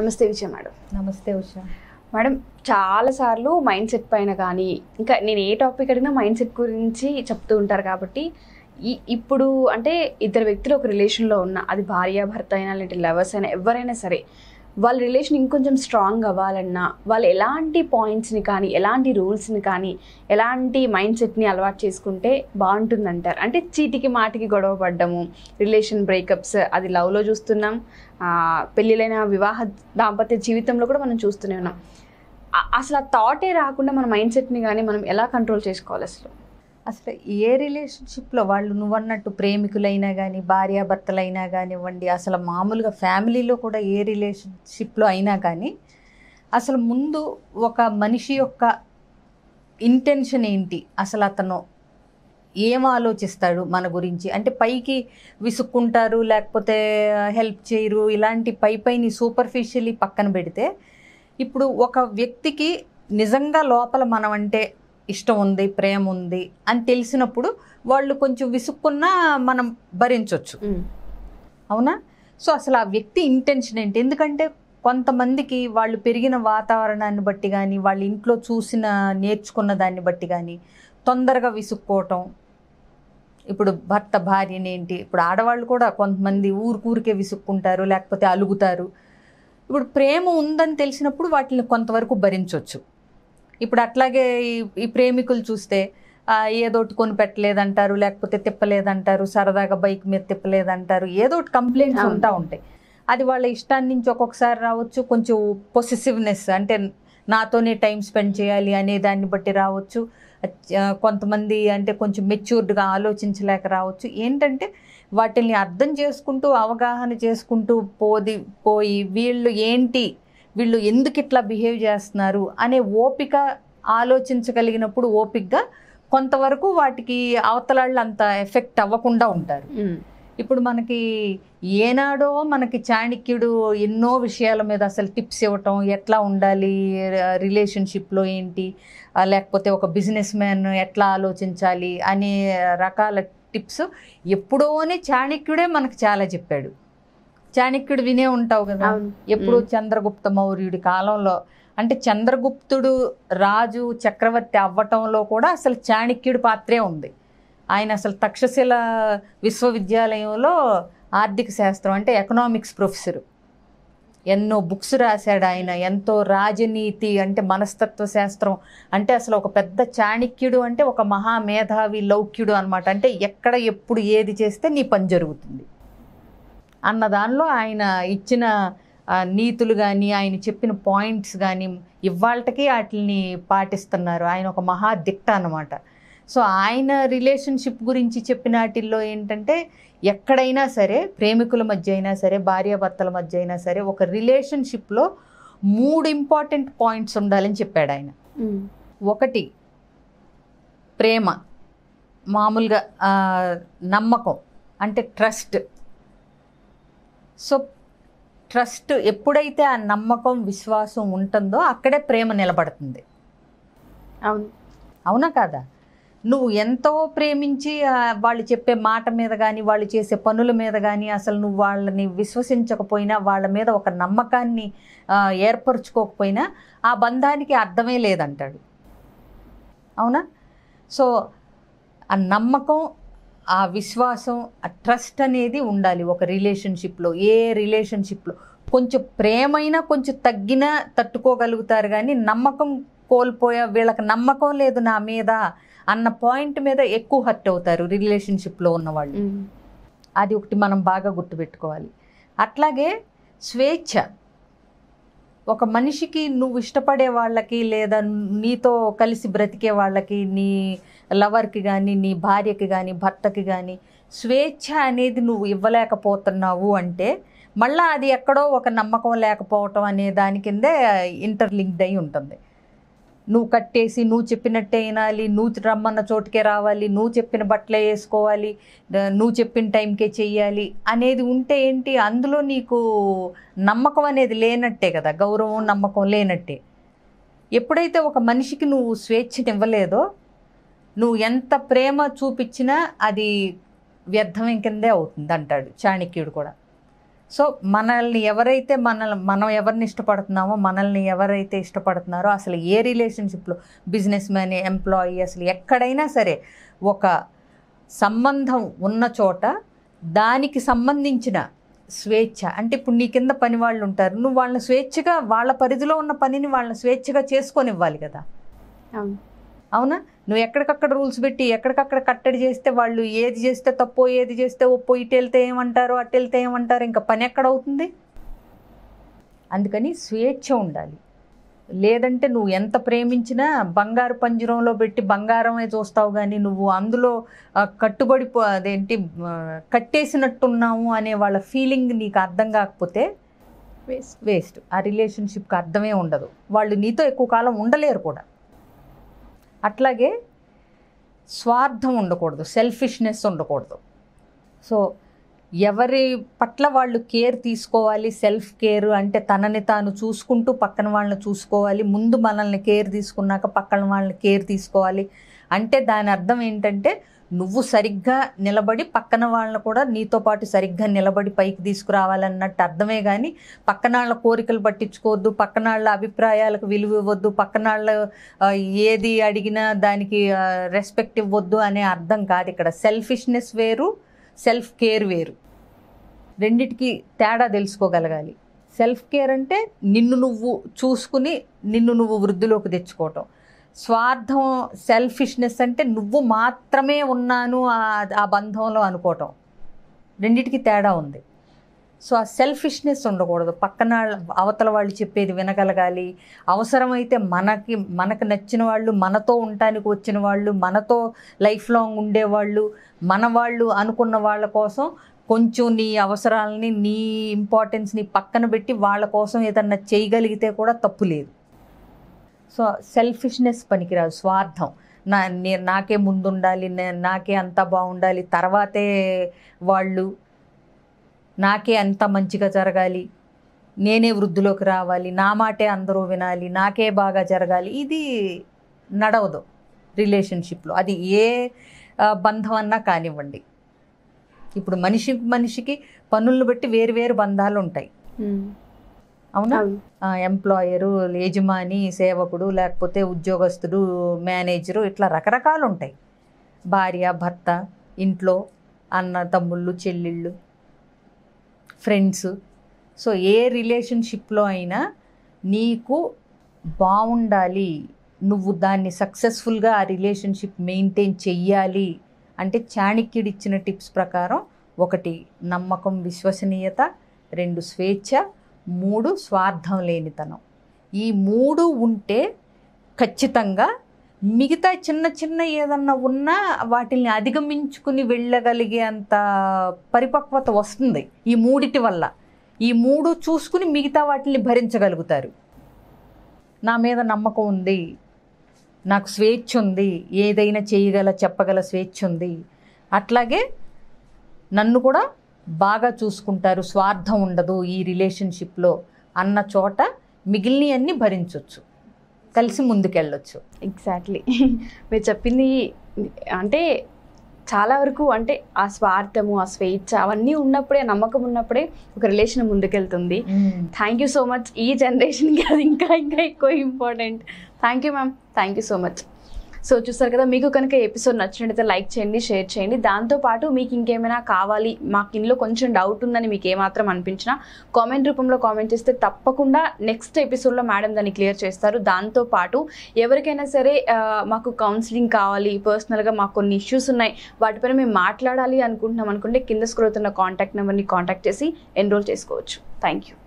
నమస్తే విజయ మేడం నమస్తే ఉష మేడం చాలాసార్లు మైండ్ సెట్ పైన కానీ ఇంకా నేను ఏ టాపిక్ అడిగినా మైండ్ సెట్ గురించి చెప్తూ ఉంటారు కాబట్టి ఇప్పుడు అంటే ఇద్దరు వ్యక్తులు ఒక రిలేషన్లో ఉన్న అది భార్య భర్త అయినా లేదంటే లవర్స్ అయినా ఎవరైనా సరే వాళ్ళ రిలేషన్ ఇంకొంచెం స్ట్రాంగ్ అవ్వాలన్నా వాళ్ళు ఎలాంటి పాయింట్స్ని కానీ ఎలాంటి రూల్స్ని కానీ ఎలాంటి మైండ్ సెట్ని అలవాటు చేసుకుంటే బాగుంటుందంటారు అంటే చీటికి మాటికి గొడవ పడ్డము రిలేషన్ బ్రేకప్స్ అది లవ్లో చూస్తున్నాం పెళ్ళిళ్ళైన వివాహ దాంపత్య జీవితంలో కూడా మనం చూస్తూనే ఉన్నాం అసలు ఆ థాటే రాకుండా మన మైండ్ సెట్ని కానీ మనం ఎలా కంట్రోల్ చేసుకోవాలి అసలు అసలు ఏ రిలేషన్షిప్లో వాళ్ళు నువ్వన్నట్టు ప్రేమికులైనా కానీ భార్యాభర్తలైనా కానివ్వండి అసలు మామూలుగా ఫ్యామిలీలో కూడా ఏ రిలేషన్షిప్లో అయినా కానీ అసలు ముందు ఒక మనిషి యొక్క ఇంటెన్షన్ ఏంటి అసలు అతను ఏం ఆలోచిస్తాడు మన గురించి అంటే పైకి విసుక్కుంటారు లేకపోతే హెల్ప్ చేయరు ఇలాంటి పై పైని సూపర్ఫిషియలీ పక్కన పెడితే ఇప్పుడు ఒక వ్యక్తికి నిజంగా లోపల మనం అంటే ఇష్టం ఉంది ప్రేమ ఉంది అని తెలిసినప్పుడు వాళ్ళు కొంచెం విసుక్కున్నా మనం భరించవచ్చు అవునా సో అసలు ఆ వ్యక్తి ఇంటెన్షన్ ఏంటి ఎందుకంటే కొంతమందికి వాళ్ళు పెరిగిన వాతావరణాన్ని బట్టి కానీ వాళ్ళ ఇంట్లో చూసిన నేర్చుకున్న దాన్ని బట్టి కానీ తొందరగా విసుక్కోవటం ఇప్పుడు భర్త భార్యనేంటి ఇప్పుడు ఆడవాళ్ళు కూడా కొంతమంది ఊరికూరికే విసుక్కుంటారు లేకపోతే అలుగుతారు ఇప్పుడు ప్రేమ ఉందని తెలిసినప్పుడు వాటిని కొంతవరకు భరించవచ్చు ఇప్పుడు అట్లాగే ఈ ప్రేమికులు చూస్తే ఒకటి కొని పెట్టలేదంటారు లేకపోతే తిప్పలేదంటారు సరదాగా బైక్ మీద తిప్పలేదంటారు ఏదో కంప్లైంట్స్ ఉంటా ఉంటాయి అది వాళ్ళ ఇష్టాన్ని నుంచి ఒక్కొక్కసారి రావచ్చు కొంచెం పొసెసివ్నెస్ అంటే నాతోనే టైం స్పెండ్ చేయాలి అనే దాన్ని బట్టి రావచ్చు కొంతమంది అంటే కొంచెం మెచ్యూర్డ్గా ఆలోచించలేక రావచ్చు ఏంటంటే వాటిని అర్థం చేసుకుంటూ అవగాహన చేసుకుంటూ పోది పోయి వీళ్ళు ఏంటి వీళ్ళు ఎందుకు ఇట్లా బిహేవ్ చేస్తున్నారు అనే ఓపిక ఆలోచించగలిగినప్పుడు ఓపికగా కొంతవరకు వాటికి అవతలాళ్ళు అంత ఎఫెక్ట్ అవ్వకుండా ఉంటారు ఇప్పుడు మనకి ఏనాడో మనకి చాణక్యుడు ఎన్నో విషయాల మీద అసలు టిప్స్ ఇవ్వటం ఎట్లా ఉండాలి రిలేషన్షిప్లో ఏంటి లేకపోతే ఒక బిజినెస్ మ్యాన్ ఎట్లా ఆలోచించాలి అనే రకాల టిప్స్ ఎప్పుడోనే చాణక్యుడే మనకు చాలా చెప్పాడు చాణక్యుడు వినే ఉంటావు కదా ఎప్పుడు చంద్రగుప్త మౌర్యుడి కాలంలో అంటే చంద్రగుప్తుడు రాజు చక్రవర్తి అవ్వటంలో కూడా అసలు చాణక్యుడి పాత్రే ఉంది ఆయన అసలు తక్షశిల విశ్వవిద్యాలయంలో ఆర్థిక శాస్త్రం అంటే ఎకనామిక్స్ ప్రొఫెసరు ఎన్నో బుక్స్ రాశాడు ఆయన ఎంతో రాజనీతి అంటే మనస్తత్వ శాస్త్రం అంటే అసలు ఒక పెద్ద చాణక్యుడు అంటే ఒక మహామేధావి లౌక్యుడు అనమాట అంటే ఎక్కడ ఎప్పుడు ఏది చేస్తే నీ పని జరుగుతుంది అన్న దానిలో ఆయన ఇచ్చిన నీతులు కానీ ఆయన చెప్పిన పాయింట్స్ కానీ ఇవాళకి వాటిని పాటిస్తున్నారు ఆయన ఒక మహా దిట్ట అనమాట సో ఆయన రిలేషన్షిప్ గురించి చెప్పిన వాటిల్లో ఏంటంటే ఎక్కడైనా సరే ప్రేమికుల మధ్య అయినా సరే భార్యాభర్తల మధ్య అయినా సరే ఒక రిలేషన్షిప్లో మూడు ఇంపార్టెంట్ పాయింట్స్ ఉండాలని చెప్పాడు ఆయన ఒకటి ప్రేమ మామూలుగా నమ్మకం అంటే ట్రస్ట్ సో ట్రస్ట్ ఎప్పుడైతే ఆ నమ్మకం విశ్వాసం ఉంటుందో అక్కడే ప్రేమ నిలబడుతుంది అవును అవునా కాదా నువ్వు ఎంతో ప్రేమించి వాళ్ళు చెప్పే మాట మీద కానీ వాళ్ళు చేసే పనుల మీద కానీ అసలు నువ్వు వాళ్ళని విశ్వసించకపోయినా వాళ్ళ మీద ఒక నమ్మకాన్ని ఏర్పరచుకోకపోయినా ఆ బంధానికి అర్థమే లేదంటాడు అవునా సో ఆ నమ్మకం ఆ విశ్వాసం ఆ ట్రస్ట్ అనేది ఉండాలి ఒక రిలేషన్షిప్లో ఏ రిలేషన్షిప్లో కొంచెం ప్రేమైనా కొంచెం తగ్గినా తట్టుకోగలుగుతారు కానీ నమ్మకం కోల్పోయా వీళ్ళకి నమ్మకం లేదు నా మీద అన్న పాయింట్ మీద ఎక్కువ హర్ట్ అవుతారు రిలేషన్షిప్లో ఉన్నవాళ్ళు అది ఒకటి మనం బాగా గుర్తుపెట్టుకోవాలి అట్లాగే స్వేచ్ఛ ఒక మనిషికి నువ్వు ఇష్టపడే వాళ్ళకి లేదా నీతో కలిసి బ్రతికే వాళ్ళకి నీ లవర్కి కానీ నీ భార్యకి కానీ భర్తకి కానీ స్వేచ్ఛ అనేది నువ్వు ఇవ్వలేకపోతున్నావు అంటే మళ్ళీ అది ఎక్కడో ఒక నమ్మకం లేకపోవటం అనే దాని కిందే ఇంటర్లింక్డ్ అయి ఉంటుంది నువ్వు కట్టేసి నువ్వు చెప్పినట్టే వినాలి నువ్వు రమ్మన్న చోటుకే రావాలి నువ్వు చెప్పిన బట్టలే వేసుకోవాలి నువ్వు చెప్పిన టైంకే చెయ్యాలి అనేది ఉంటే ఏంటి అందులో నీకు నమ్మకం అనేది లేనట్టే కదా గౌరవం నమ్మకం లేనట్టే ఎప్పుడైతే ఒక మనిషికి నువ్వు ఇవ్వలేదో నువ్వు ఎంత ప్రేమ చూపించినా అది వ్యర్థం కిందే అవుతుంది అంటాడు చాణక్యుడు కూడా సో మనల్ని ఎవరైతే మన మనం ఎవరిని ఇష్టపడుతున్నామో మనల్ని ఎవరైతే ఇష్టపడుతున్నారో అసలు ఏ రిలేషన్షిప్లో బిజినెస్ మ్యాన్ ఎంప్లాయీ అసలు ఎక్కడైనా సరే ఒక సంబంధం ఉన్న చోట దానికి సంబంధించిన స్వేచ్ఛ అంటే ఇప్పుడు నీ కింద పని వాళ్ళు ఉంటారు నువ్వు వాళ్ళని స్వేచ్ఛగా వాళ్ళ పరిధిలో ఉన్న పనిని వాళ్ళని స్వేచ్ఛగా చేసుకొని ఇవ్వాలి కదా అవునా నువ్వు ఎక్కడికక్కడ రూల్స్ పెట్టి ఎక్కడికక్కడ కట్టడి చేస్తే వాళ్ళు ఏది చేస్తే తప్పో ఏది చేస్తే ఒప్పో ఇటు వెళ్తే ఏమంటారు అటు వెళ్తే ఏమంటారు ఇంకా పని ఎక్కడ అవుతుంది అందుకని స్వేచ్ఛ ఉండాలి లేదంటే నువ్వు ఎంత ప్రేమించినా బంగారు పంజరంలో పెట్టి బంగారమే చూస్తావు కానీ నువ్వు అందులో కట్టుబడి అదేంటి కట్టేసినట్టున్నాము అనే వాళ్ళ ఫీలింగ్ నీకు అర్థం కాకపోతే వేస్ట్ వేస్ట్ ఆ రిలేషన్షిప్కి అర్థమే ఉండదు వాళ్ళు నీతో ఎక్కువ కాలం ఉండలేరు కూడా అట్లాగే స్వార్థం ఉండకూడదు సెల్ఫిష్నెస్ ఉండకూడదు సో ఎవరి పట్ల వాళ్ళు కేర్ తీసుకోవాలి సెల్ఫ్ కేర్ అంటే తనని తాను చూసుకుంటూ పక్కన వాళ్ళని చూసుకోవాలి ముందు మనల్ని కేర్ తీసుకున్నాక పక్కన వాళ్ళని కేర్ తీసుకోవాలి అంటే దాని అర్థం ఏంటంటే నువ్వు సరిగ్గా నిలబడి పక్కన వాళ్ళని కూడా నీతో పాటు సరిగ్గా నిలబడి పైకి తీసుకురావాలన్నట్టు అర్థమే కానీ పక్కన వాళ్ళ కోరికలు పట్టించుకోవద్దు పక్కన వాళ్ళ అభిప్రాయాలకు విలువ ఇవ్వద్దు పక్కన ఏది అడిగినా దానికి రెస్పెక్ట్ ఇవ్వద్దు అనే అర్థం కాదు ఇక్కడ సెల్ఫిష్నెస్ వేరు సెల్ఫ్ కేర్ వేరు రెండిటికి తేడా తెలుసుకోగలగాలి సెల్ఫ్ కేర్ అంటే నిన్ను నువ్వు చూసుకుని నిన్ను నువ్వు వృద్ధిలోకి తెచ్చుకోవటం స్వార్థం సెల్ఫిష్నెస్ అంటే నువ్వు మాత్రమే ఉన్నాను ఆ బంధంలో అనుకోవటం రెండిటికి తేడా ఉంది సో ఆ సెల్ఫిష్నెస్ ఉండకూడదు పక్కన అవతల వాళ్ళు చెప్పేది వినగలగాలి అవసరమైతే మనకి మనకు నచ్చిన వాళ్ళు మనతో ఉండటానికి వచ్చిన వాళ్ళు మనతో లైఫ్ లాంగ్ ఉండేవాళ్ళు మన వాళ్ళు అనుకున్న వాళ్ళ కోసం కొంచెం నీ అవసరాలని నీ ఇంపార్టెన్స్ని పక్కన పెట్టి వాళ్ళ కోసం ఏదన్నా చేయగలిగితే కూడా తప్పు లేదు సో సెల్ఫిష్నెస్ పనికిరాదు స్వార్థం నా నేను నాకే ముందుండాలి నాకే అంతా బాగుండాలి తర్వాతే వాళ్ళు నాకే అంత మంచిగా జరగాలి నేనే వృద్ధిలోకి రావాలి నా మాటే అందరూ వినాలి నాకే బాగా జరగాలి ఇది నడవదు రిలేషన్షిప్లో అది ఏ బంధం అన్నా కానివ్వండి ఇప్పుడు మనిషి మనిషికి పనులను బట్టి వేరు వేరు బంధాలు ఉంటాయి అవునా ఎంప్లాయరు యజమాని సేవకుడు లేకపోతే ఉద్యోగస్తుడు మేనేజరు ఇట్లా రకరకాలు ఉంటాయి భార్య భర్త ఇంట్లో అన్న తమ్ముళ్ళు చెల్లిళ్ళు ఫ్రెండ్స్ సో ఏ రిలేషన్షిప్లో అయినా నీకు బాగుండాలి నువ్వు దాన్ని సక్సెస్ఫుల్గా ఆ రిలేషన్షిప్ మెయింటైన్ చెయ్యాలి అంటే చాణిక్యుడిచ్చిన టిప్స్ ప్రకారం ఒకటి నమ్మకం విశ్వసనీయత రెండు స్వేచ్ఛ మూడు స్వార్థం లేనితనం ఈ మూడు ఉంటే ఖచ్చితంగా మిగతా చిన్న చిన్న ఏదన్నా ఉన్నా వాటిని అధిగమించుకుని వెళ్ళగలిగేంత పరిపక్వత వస్తుంది ఈ మూడిటి వల్ల ఈ మూడు చూసుకుని మిగతా వాటిని భరించగలుగుతారు నా మీద నమ్మకం ఉంది నాకు స్వేచ్ఛ ఉంది ఏదైనా చేయగల చెప్పగల స్వేచ్ఛ ఉంది అట్లాగే నన్ను కూడా బాగా చూసుకుంటారు స్వార్థం ఉండదు ఈ రిలేషన్షిప్లో అన్న చోట అన్ని భరించవచ్చు కలిసి ముందుకెళ్ళొచ్చు ఎగ్జాక్ట్లీ మీరు చెప్పింది అంటే చాలా వరకు అంటే ఆ స్వార్థము ఆ స్వేచ్ఛ అవన్నీ ఉన్నప్పుడే నమ్మకం ఉన్నప్పుడే ఒక రిలేషన్ ముందుకెళ్తుంది థ్యాంక్ యూ సో మచ్ ఈ జనరేషన్కి అది ఇంకా ఇంకా ఎక్కువ important thank you ma'am thank you so much so చూస్తారు కదా మీకు కనుక ఎపిసోడ్ నచ్చినట్టయితే లైక్ చేయండి షేర్ చేయండి దాంతోపాటు మీకు ఇంకేమైనా కావాలి మాకు ఇందులో కొంచెం డౌట్ ఉందని మీకు ఏమాత్రం అనిపించినా కామెంట్ రూపంలో కామెంట్ చేస్తే తప్పకుండా నెక్స్ట్ ఎపిసోడ్లో మేడం దాన్ని క్లియర్ చేస్తారు దాంతోపాటు ఎవరికైనా సరే మాకు కౌన్సిలింగ్ కావాలి పర్సనల్గా మాకు కొన్ని ఇష్యూస్ ఉన్నాయి వాటిపైన మేము మాట్లాడాలి అనుకుంటున్నాం అనుకుంటే కింద స్క్రోల్ అవుతున్న కాంటాక్ట్ నెంబర్ని కాంటాక్ట్ చేసి ఎన్రోల్ చేసుకోవచ్చు థ్యాంక్ యూ